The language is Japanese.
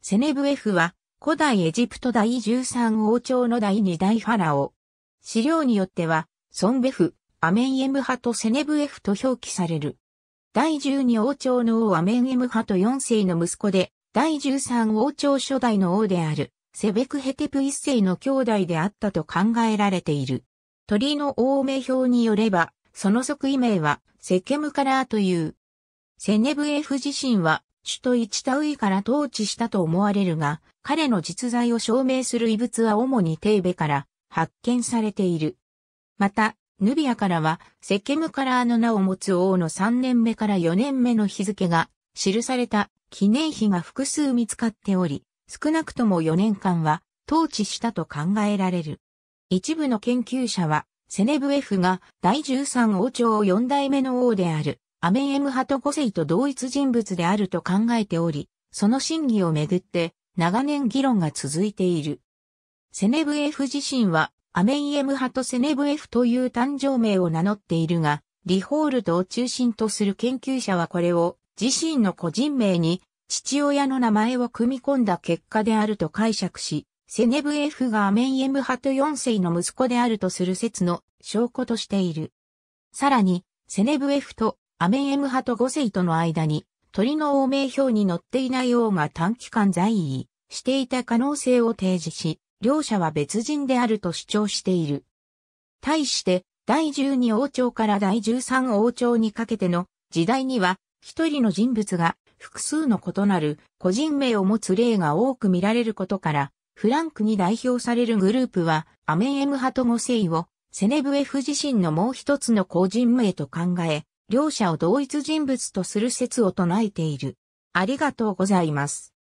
セネブエフは、古代エジプト第13王朝の第2代ファラオ。資料によっては、ソンベフ、アメンエム派とセネブエフと表記される。第12王朝の王アメンエム派と4世の息子で、第13王朝初代の王である、セベクヘテプ一世の兄弟であったと考えられている。鳥の王名表によれば、その即位名は、セケムカラーという。セネブエフ自身は、首都イチタウイから統治したと思われるが、彼の実在を証明する遺物は主にテーベから発見されている。また、ヌビアからは、セケムカラーの名を持つ王の3年目から4年目の日付が記された記念碑が複数見つかっており、少なくとも4年間は統治したと考えられる。一部の研究者は、セネブエフが第13王朝4代目の王であるアメンエム派と五世と同一人物であると考えており、その真偽をめぐって長年議論が続いている。セネブエフ自身はアメンエム派とセネブエフという誕生名を名乗っているが、リホールドを中心とする研究者はこれを自身の個人名に父親の名前を組み込んだ結果であると解釈し、セネブエフがアメンエム派と4世の息子であるとする説の証拠としている。さらに、セネブエフとアメンエム派とゴセイとの間に、鳥の王名表に載っていない王が短期間在位していた可能性を提示し、両者は別人であると主張している。対して、第12王朝から第13王朝にかけての時代には、一人の人物が複数の異なる個人名を持つ例が多く見られることから、フランクに代表されるグループは、アメンエム派とゴセイを、セネブエフ自身のもう一つの個人名と考え、両者を同一人物とする説を唱えている。ありがとうございます。